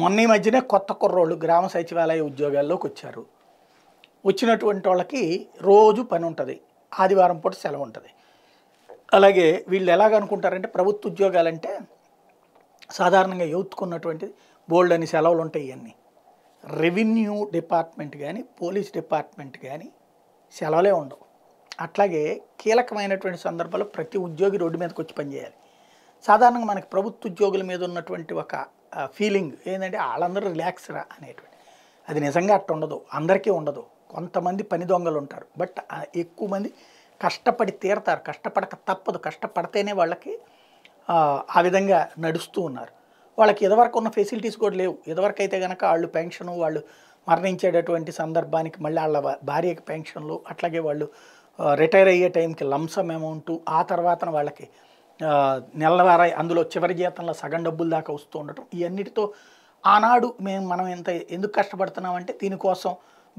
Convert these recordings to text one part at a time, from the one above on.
మొన్న ఈ మధ్యనే కొత్త కుర్రోళ్ళు గ్రామ సచివాలయ ఉద్యోగాల్లోకి వచ్చారు వచ్చినటువంటి వాళ్ళకి రోజు పని ఉంటుంది ఆదివారం పూట సెలవు ఉంటుంది అలాగే వీళ్ళు ఎలాగనుకుంటారంటే ప్రభుత్వ ఉద్యోగాలంటే సాధారణంగా యూత్కున్నటువంటి బోల్డ్ అని సెలవులు ఉంటాయి ఇవన్నీ రెవెన్యూ డిపార్ట్మెంట్ కానీ పోలీస్ డిపార్ట్మెంట్ కానీ సెలవులే ఉండవు అట్లాగే కీలకమైనటువంటి సందర్భాల్లో ప్రతి ఉద్యోగి రోడ్డు మీదకి వచ్చి పనిచేయాలి సాధారణంగా మనకి ప్రభుత్వ ఉద్యోగుల మీద ఉన్నటువంటి ఒక ఫీలింగ్ ఏంటంటే వాళ్ళందరూ రిలాక్స్ రా అనేటువంటి అది నిజంగా అట్ట ఉండదు అందరికీ ఉండదు కొంతమంది పని దొంగలు ఉంటారు బట్ ఎక్కువ మంది కష్టపడి తీరతారు కష్టపడక తప్పదు కష్టపడితేనే వాళ్ళకి ఆ విధంగా నడుస్తూ ఉన్నారు వాళ్ళకి ఇదివరకు ఉన్న ఫెసిలిటీస్ కూడా లేవు ఇదివరకు అయితే కనుక వాళ్ళు పెన్షను వాళ్ళు మరణించేటటువంటి సందర్భానికి మళ్ళీ వాళ్ళ భార్యకి పెన్షన్లు అట్లాగే వాళ్ళు రిటైర్ అయ్యే టైంకి లంసం అమౌంట్ ఆ తర్వాత వాళ్ళకి నెలవార అందులో చివరి జీతంలో సగం డబ్బులు దాకా వస్తూ ఉండటం ఇవన్నిటితో ఆనాడు మేము మనం ఎంత ఎందుకు కష్టపడుతున్నామంటే దీనికోసం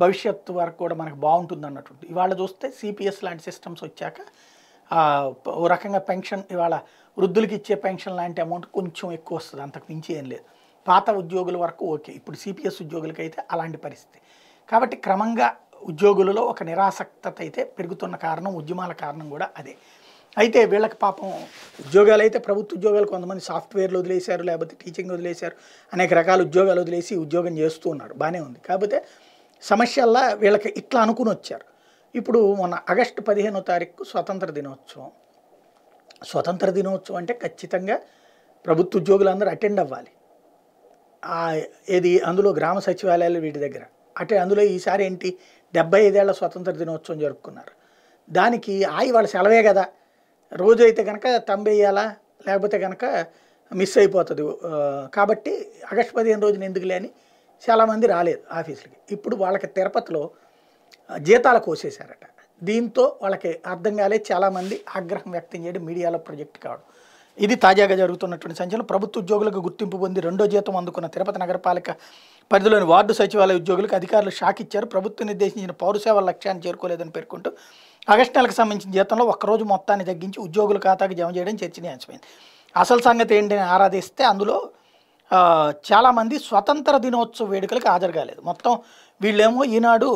భవిష్యత్తు వరకు కూడా మనకు బాగుంటుంది అన్నట్టు ఇవాళ చూస్తే సిపిఎస్ లాంటి సిస్టమ్స్ వచ్చాక ఓ రకంగా పెన్షన్ ఇవాళ వృద్ధులకి ఇచ్చే పెన్షన్ లాంటి అమౌంట్ కొంచెం ఎక్కువ వస్తుంది అంతకు మించి ఏం లేదు పాత ఉద్యోగుల వరకు ఓకే ఇప్పుడు సిపిఎస్ ఉద్యోగులకైతే అలాంటి పరిస్థితి కాబట్టి క్రమంగా ఉద్యోగులలో ఒక నిరాసక్తత అయితే పెరుగుతున్న కారణం ఉద్యమాల కారణం కూడా అదే అయితే వీళ్ళకి పాపం ఉద్యోగాలు అయితే ప్రభుత్వ ఉద్యోగాలు కొంతమంది సాఫ్ట్వేర్లు వదిలేశారు లేకపోతే టీచింగ్ వదిలేశారు అనేక రకాల ఉద్యోగాలు వదిలేసి ఉద్యోగం చేస్తూ ఉన్నారు బాగానే ఉంది కాకపోతే సమస్యల్లా వీళ్ళకి ఇట్లా అనుకుని వచ్చారు ఇప్పుడు మొన్న ఆగస్టు పదిహేనో తారీఖు స్వతంత్ర దినోత్సవం స్వతంత్ర దినోత్సవం అంటే ఖచ్చితంగా ప్రభుత్వ ఉద్యోగులందరూ అటెండ్ అవ్వాలి ఏది అందులో గ్రామ సచివాలయాలు వీటి దగ్గర అటు అందులో ఈసారి ఏంటి డెబ్బై ఐదేళ్ల స్వతంత్ర దినోత్సవం జరుపుకున్నారు దానికి ఆ ఇవాళ సెలవే కదా రోజు అయితే కనుక తంబేయాలా లేకపోతే కనుక మిస్ అయిపోతుంది కాబట్టి ఆగస్టు పదిహేను రోజున ఎందుకు లేని చాలామంది రాలేదు ఆఫీసులకి ఇప్పుడు వాళ్ళకి తిరుపతిలో జీతాలు కోసేశారట దీంతో వాళ్ళకి అర్థం కాలే చాలామంది ఆగ్రహం వ్యక్తం చేయడం మీడియాలో ప్రొజెక్ట్ కావడం ఇది తాజాగా జరుగుతున్నటువంటి సంచలనం ప్రభుత్వ ఉద్యోగులకు గుర్తింపు పొంది రెండో జీతం అందుకున్న తిరుపతి నగరపాలిక పరిధిలోని వార్డు సచివాలయ ఉద్యోగులకు అధికారులు షాక్ ఇచ్చారు ప్రభుత్వం నిర్దేశించిన పౌరసేవ లక్ష్యాన్ని చేరుకోలేదని పేర్కొంటూ ఆగస్టు నెలకు సంబంధించిన జీతంలో ఒక్కరోజు మొత్తాన్ని తగ్గించి ఉద్యోగుల ఖాతాకి జమ చేయడం చర్చనీయాంశమైంది అసలు సంగతి ఏంటని ఆరాధిస్తే అందులో చాలామంది స్వతంత్ర దినోత్సవ వేడుకలకు హాజరు కాలేదు మొత్తం వీళ్ళేమో ఈనాడు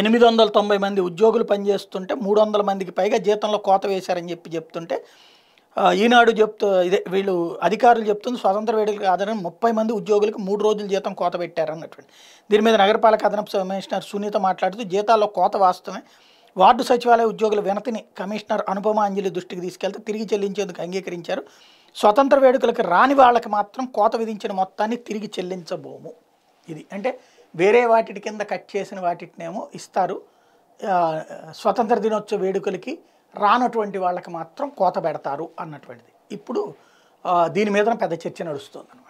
ఎనిమిది వందల తొంభై మంది ఉద్యోగులు పనిచేస్తుంటే మూడు వందల మందికి పైగా జీతంలో కోత వేశారని చెప్పి చెప్తుంటే ఈనాడు చెప్తూ ఇదే వీళ్ళు అధికారులు చెప్తుంది స్వతంత్ర వేడుకలకు ఆధారంగా ముప్పై మంది ఉద్యోగులకు మూడు రోజులు జీతం కోత పెట్టారన్నటువంటి దీని మీద నగరపాలక అదనపు కమిషనర్ సునీత మాట్లాడుతూ జీతాల్లో కోత వాస్తవమే వార్డు సచివాలయ ఉద్యోగుల వినతిని కమిషనర్ అనుపమ అంజలి దృష్టికి తీసుకెళ్తే తిరిగి చెల్లించేందుకు అంగీకరించారు స్వతంత్ర వేడుకలకు రాని వాళ్ళకి మాత్రం కోత విధించిన మొత్తాన్ని తిరిగి చెల్లించబోము ఇది అంటే వేరే వాటి కింద కట్ చేసిన వాటినేమో ఇస్తారు స్వతంత్ర దినోత్సవ వేడుకలకి రానటువంటి వాళ్ళకి మాత్రం కోత పెడతారు అన్నటువంటిది ఇప్పుడు దీని మీద పెద్ద చర్చ నడుస్తుంది